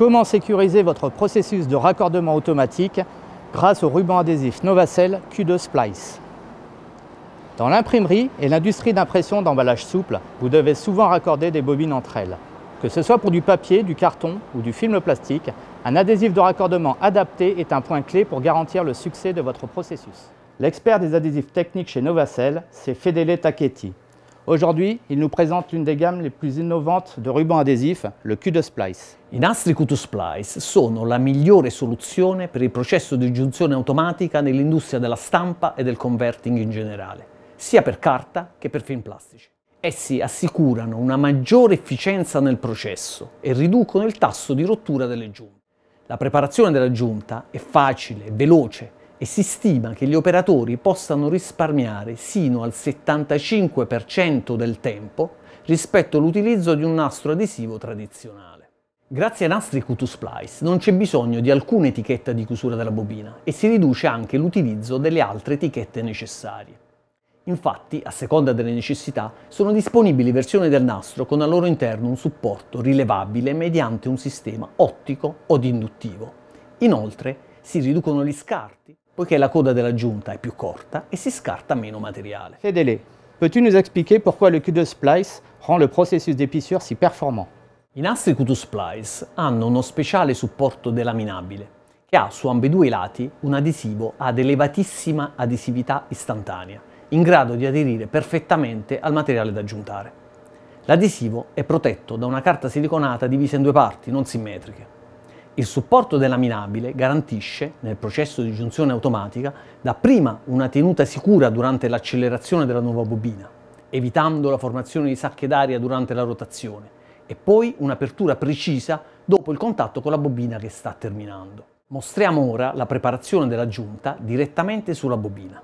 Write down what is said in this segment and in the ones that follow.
Comment sécuriser votre processus de raccordement automatique grâce au ruban adhésif Novacel Q2 Splice Dans l'imprimerie et l'industrie d'impression d'emballage souple, vous devez souvent raccorder des bobines entre elles. Que ce soit pour du papier, du carton ou du film plastique, un adhésif de raccordement adapté est un point clé pour garantir le succès de votre processus. L'expert des adhésifs techniques chez Novacell, c'est Fedele Taketi. Aujourd'hui, il nous présente l'une des gammes les plus innovantes de ruban adhésif, le Q2 Splice. I nastri Q2 Splice sono la migliore soluzione per il processo di giunzione automatica nell'industria della stampa e del converting in generale, sia per carta che per film plastici. Essi assicurano una maggiore efficienza nel processo e riducono il tasso di rottura delle giunte. La preparazione della giunta è facile, veloce e si stima che gli operatori possano risparmiare sino al 75% del tempo rispetto all'utilizzo di un nastro adesivo tradizionale. Grazie ai nastri Q2Splice non c'è bisogno di alcuna etichetta di chiusura della bobina e si riduce anche l'utilizzo delle altre etichette necessarie. Infatti, a seconda delle necessità, sono disponibili versioni del nastro con al loro interno un supporto rilevabile mediante un sistema ottico o induttivo. Inoltre, si riducono gli scarti poiché la coda della giunta è più corta e si scarta meno materiale. Fedele, puoi tu nous expliquer pourquoi le Q2 Splice rend le processus d'épissure si performant? I nastri Q2 Splice hanno uno speciale supporto delaminabile che ha su ambedue i lati un adesivo ad elevatissima adesività istantanea, in grado di aderire perfettamente al materiale da aggiuntare. L'adesivo è protetto da una carta siliconata divisa in due parti non simmetriche. Il supporto dell'aminabile garantisce, nel processo di giunzione automatica, dapprima una tenuta sicura durante l'accelerazione della nuova bobina, evitando la formazione di sacche d'aria durante la rotazione, e poi un'apertura precisa dopo il contatto con la bobina che sta terminando. Mostriamo ora la preparazione della giunta direttamente sulla bobina.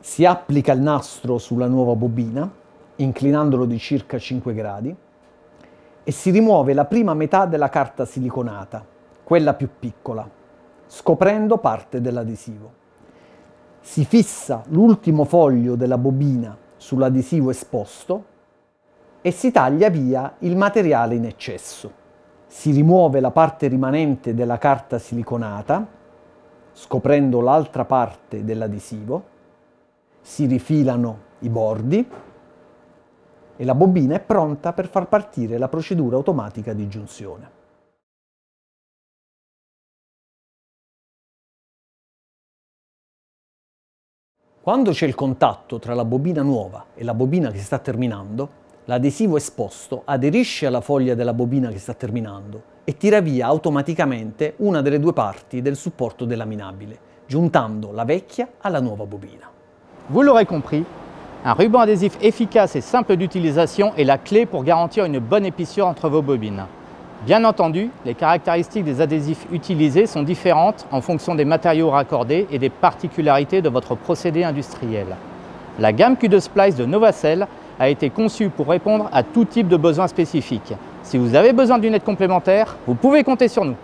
Si applica il nastro sulla nuova bobina, inclinandolo di circa 5 gradi, e si rimuove la prima metà della carta siliconata, quella più piccola, scoprendo parte dell'adesivo. Si fissa l'ultimo foglio della bobina sull'adesivo esposto e si taglia via il materiale in eccesso. Si rimuove la parte rimanente della carta siliconata, scoprendo l'altra parte dell'adesivo, si rifilano i bordi e la bobina è pronta per far partire la procedura automatica di giunzione. Quando c'è il contatto tra la bobina nuova e la bobina che sta terminando, l'adesivo esposto aderisce alla foglia della bobina che sta terminando e tira via automaticamente una delle due parti del supporto delaminabile, giuntando la vecchia alla nuova bobina. Vous l'aurez compris, Un ruban adhésif efficace et simple d'utilisation est la clé pour garantir une bonne épissure entre vos bobines. Bien entendu, les caractéristiques des adhésifs utilisés sont différentes en fonction des matériaux raccordés et des particularités de votre procédé industriel. La gamme Q2 Splice de Novacell a été conçue pour répondre à tout type de besoins spécifiques. Si vous avez besoin d'une aide complémentaire, vous pouvez compter sur nous.